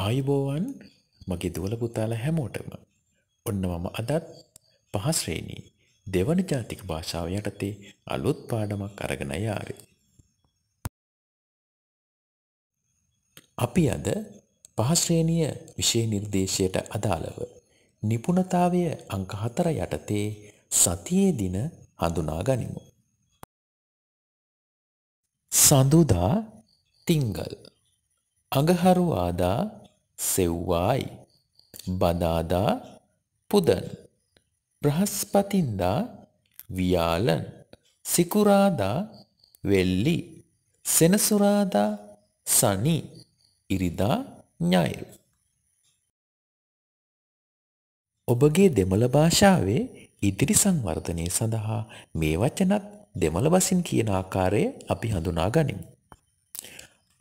ආයුබෝවන් මගේ දුවල පුතාල හැමෝටම ඔන්න මම අදත් පහස්ශ්‍රේණී දෙවන ජාතික භාෂාව යටතේ අලුත් පාඩමක් අරගෙන යාවි. අපි අද පහස්ශ්‍රේණිය විෂය නිර්දේශයට අදාළව නිපුණතාවය අංකහතර යටතේ සතියේ දින හඳුනා ගනිමු. සඳුදා තිංගල් අඟහරුවාදා සෙව්වායි බදාදා පුදන් බ්‍රහස්පතින්දා වියාලන් සිකුරාදා වෙල්ලි සෙනසුරාදා සනි ඉරිදා ඥායිරු ඔබගේ දෙමළ භාෂාවේ ඉදිරි සංවර්ධනය සඳහා මේ වචනත් දෙමළ බසින් කියන ආකාරය අපි හඳුනා ගනිමු.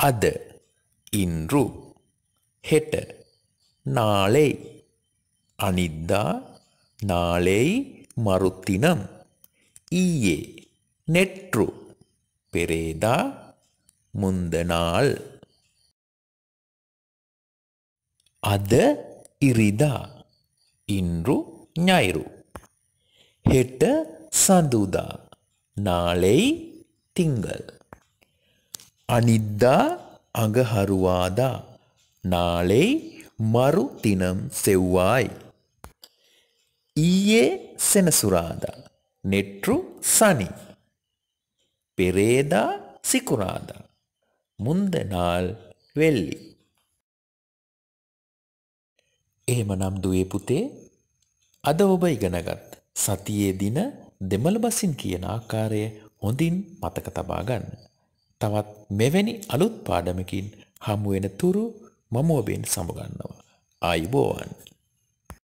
අද ඉන්රු හෙට நாளை අනිද්දා நாளை மறுதினம் ஈயே நெற்று பெரேதா முந்தநாள் අද ඉරිදා ඉන්රු ඥයිරු හෙට සඳුදා නාලෙයි තිංගල් අනිද්දා අඟහරුවාදා நாளை மறுதினம் செவ்வாய் ஈயே செனசுராதா நெற்று சனி பெரேதா சிக்குராதா முந்த நாள் வெள்ளி එහෙමනම් දුවේ පුතේ අද ඔබ ඉගෙනගත් සතියේ දින දෙමළ බසින් කියන ආකාරය හොඳින් මතක තබා ගන්න. තවත් මෙවැනි අලුත් පාඩමකින් හමු වෙන තුරු මමෝබෙන් සමුගන්නවා. ආයුබෝවන්.